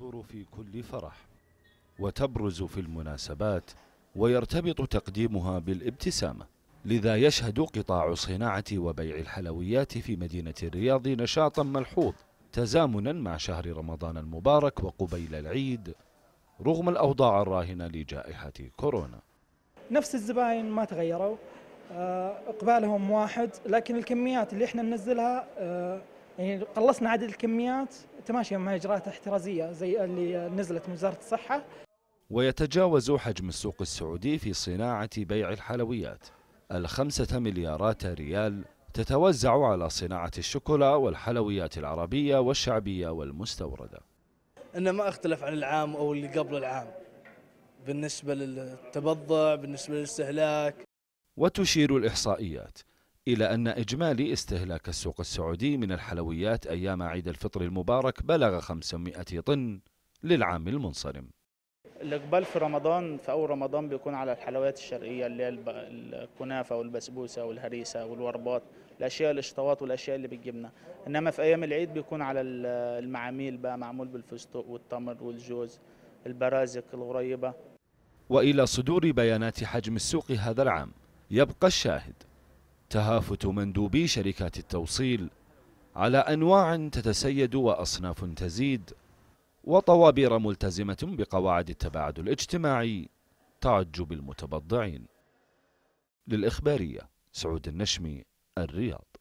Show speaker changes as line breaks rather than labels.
تحضر في كل فرح وتبرز في المناسبات ويرتبط تقديمها بالابتسامة لذا يشهد قطاع صناعه وبيع الحلويات في مدينة الرياض نشاطا ملحوظ تزامنا مع شهر رمضان المبارك وقبيل العيد رغم الأوضاع الراهنة لجائحة كورونا
نفس الزباين ما تغيروا آه، اقبالهم واحد لكن الكميات اللي احنا ننزلها آه، يعني قلصنا عدد الكميات تماشيا مع إجراءات احترازية زي اللي نزلت من وزارة الصحة
ويتجاوز حجم السوق السعودي في صناعة بيع الحلويات الخمسة مليارات ريال تتوزع على صناعة الشوكولا والحلويات العربية والشعبية والمستوردة
إنه ما اختلف عن العام أو اللي قبل العام بالنسبة للتبضع بالنسبة للاستهلاك
وتشير الإحصائيات إلى أن إجمالي استهلاك السوق السعودي من الحلويات أيام عيد الفطر المبارك بلغ 500 طن للعام المنصرم
الإقبال في رمضان في أول رمضان بيكون على الحلويات الشرقية اللي هي الكنافة والبسبوسة والهريسة والوربات الأشياء الاشطوات والأشياء اللي بتجيبنا إنما في أيام العيد بيكون على المعاميل بقى معمول بالفستق والتمر والجوز البرازق الغريبة
وإلى صدور بيانات حجم السوق هذا العام يبقى الشاهد تهافت مندوبي شركات التوصيل على أنواع تتسيد وأصناف تزيد وطوابير ملتزمة بقواعد التباعد الاجتماعي تعجب المتبضعين للإخبارية سعود النشمي الرياض